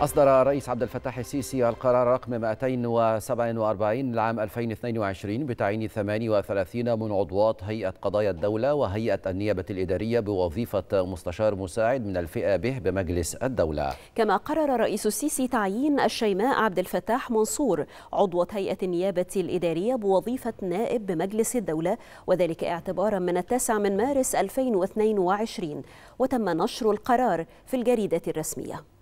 أصدر الرئيس عبد الفتاح السيسي القرار رقم 247 لعام 2022 بتعيين 38 من عضوات هيئة قضايا الدولة وهيئة النيابة الإدارية بوظيفة مستشار مساعد من الفئة به بمجلس الدولة كما قرر الرئيس السيسي تعيين الشيماء عبد الفتاح منصور عضوة هيئة النيابة الإدارية بوظيفة نائب بمجلس الدولة وذلك اعتبارا من التاسع من مارس 2022 وتم نشر القرار في الجريدة الرسمية